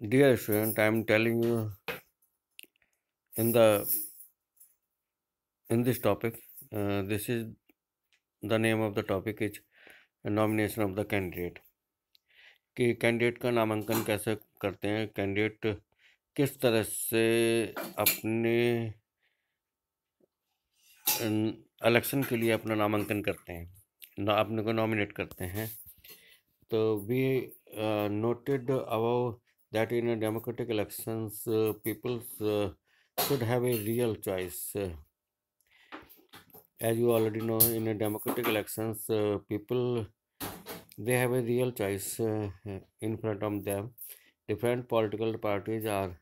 dear student i am telling you in the in this topic uh, this is the name of the topic is nomination of the candidate कि candidate का नामांकन कैसे करते हैं candidate किस तरह से अपने इलेक्शन के लिए अपना नामांकन करते हैं ना अपने को नॉमिनेट करते हैं तो we noted about that in a democratic elections, uh, people uh, should have a real choice. Uh. As you already know, in a democratic elections, uh, people they have a real choice in front of them. Different political parties are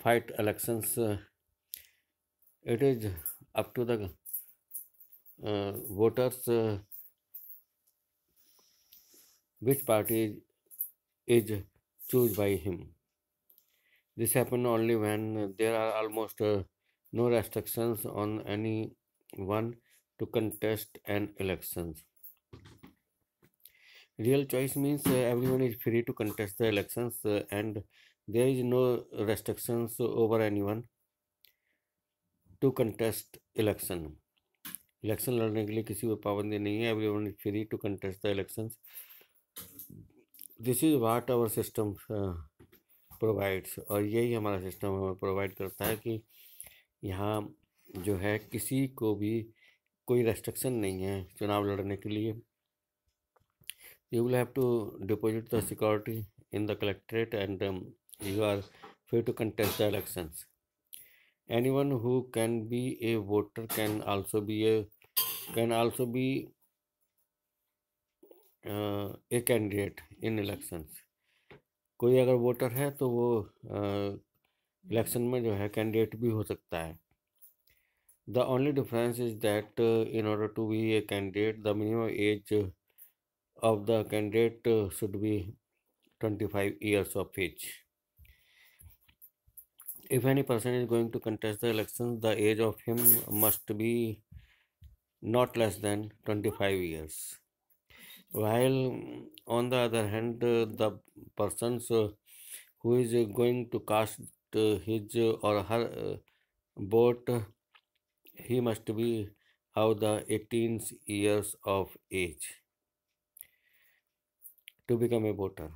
fight elections. it is up to the uh, voters uh, which party is chosen by him. This happens only when there are almost uh, no restrictions on anyone to contest an election. Real choice means uh, everyone is free to contest the elections uh, and there is no restrictions over anyone to contest election. Election लड़ने के लिए किसी पर पाबंदी नहीं है every one free to this is what our system provides और यही हमारा सिस्टम हमें प्रोवाइड करता है कि यहाँ जो है किसी को भी कोई रेस्ट्रिक्शन नहीं है चुनाव लड़ने के लिए you will have to deposit the security in the collectorate and you are to contest the elections any one who can be a voter can also be a can also be a candidate in elections कोई अगर voter है तो वो election में जो है candidate भी हो सकता है the only difference is that in order to be a candidate the minimum age of the candidate should be twenty five years of age any person is going to contest the election the age of him must be not less than twenty five years while on the other hand the persons who is going to cast his or her vote he must be of the 18 years of age to become a voter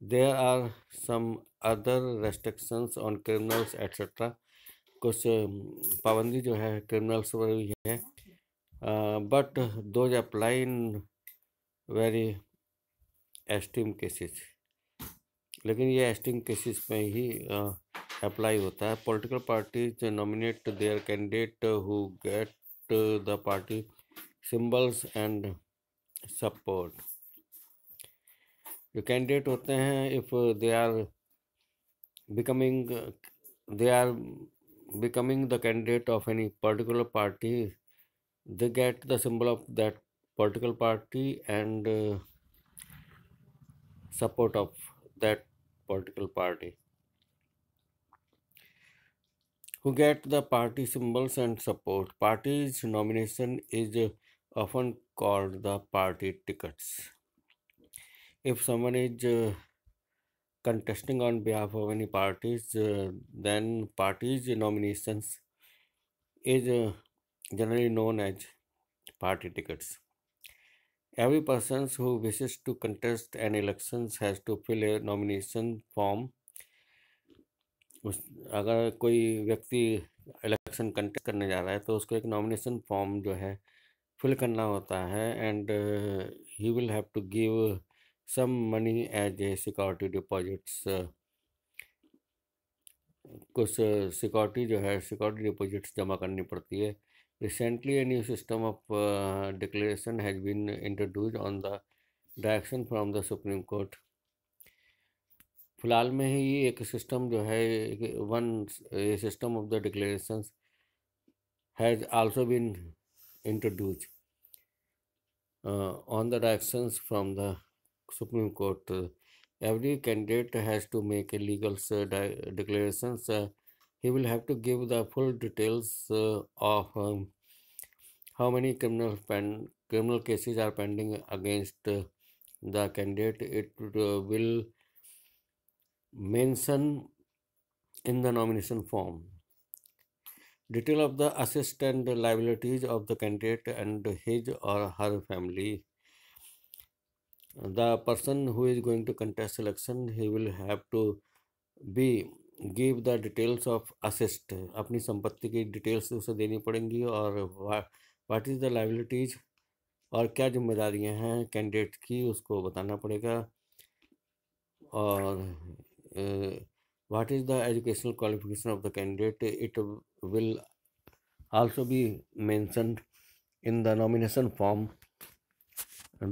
there are some other restrictions on criminals etc कुछ पाबंदी जो है criminals पर भी है but those apply very esteem cases लेकिन ये esteem cases में ही अप्लाई होता है political parties nominate their candidate who get the party symbols and support जो कैंडिडेट होते हैं if they are becoming they are becoming the candidate of any particular party they get the symbol of that political party and uh, support of that political party who get the party symbols and support party's nomination is uh, often called the party tickets if someone is uh, contesting on behalf of any parties uh, then party's nominations is uh, generally known as party tickets Every person who wishes to contest an election has to fill a nomination form. उस अगर कोई व्यक्ति election contest करने जा रहा है तो उसको एक नॉमिनेशन फॉर्म जो है फिल करना होता है and he will have to give some money as a security deposits कुछ सिक्योरिटी जो है सिक्योरिटी डिपॉजिट्स जमा करनी पड़ती है Recently, a new system of uh, declaration has been introduced on the direction from the supreme court फिलहाल में ही ये एक सिस्टम जो है वन ये system of the declaration has also been introduce on the direction from the supreme court every candidate has to make a legal declarations he will have to give the full details uh, of um, how many criminal pen, criminal cases are pending against uh, the candidate it uh, will mention in the nomination form detail of the assistant liabilities of the candidate and his or her family the person who is going to contest election he will have to be give the details of assets अपनी संपत्ति की details उसे देनी पड़ेंगी और what is the liabilities और क्या जिम्मेदारियां हैं कैंडिडेट की उसको बताना पड़ेगा और what is the educational qualification of the candidate it will also be mention in the nomination form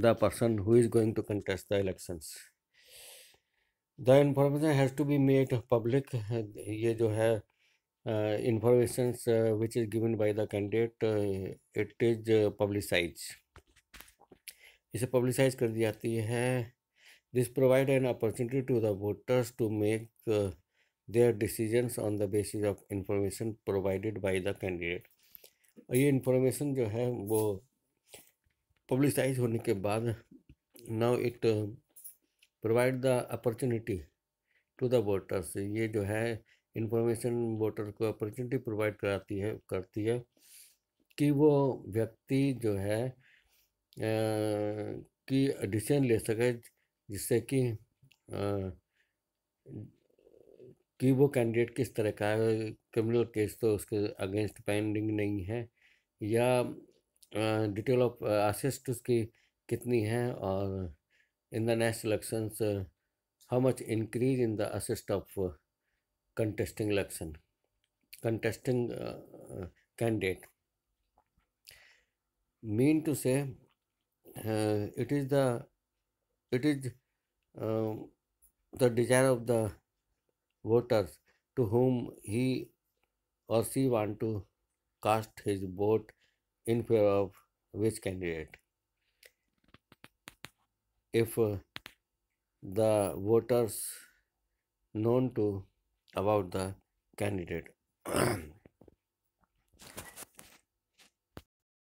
the person who is going to contest the elections the information has to be made public ये जो है information which is given by the candidate it is publicise इसे publicise कर दी जाती है this provide an opportunity to the voters to make their decision on the basis of information provided by the candidate और ये information जो है वो पब्लिसाइज होने के बाद now it provide the opportunity to the voters ये जो है इंफॉर्मेशन वोटर को अपॉर्चुनिटी प्रोवाइड कराती है करती है कि वो व्यक्ति जो है कि डिसीजन ले सके जिससे कि कि वो कैंडिडेट किस तरह का है क्रिमिनल केस तो उसके अगेंस्ट पेंडिंग नहीं है या डिटेल ऑफ असिस्ट उसकी कितनी है और in the national elections, how much increase in the assist of uh, contesting election, contesting uh, uh, candidate. Mean to say, it is the it is um, the desire of the voters to whom he or she want to cast his vote in favor of which candidate if uh, the voters known to about the candidate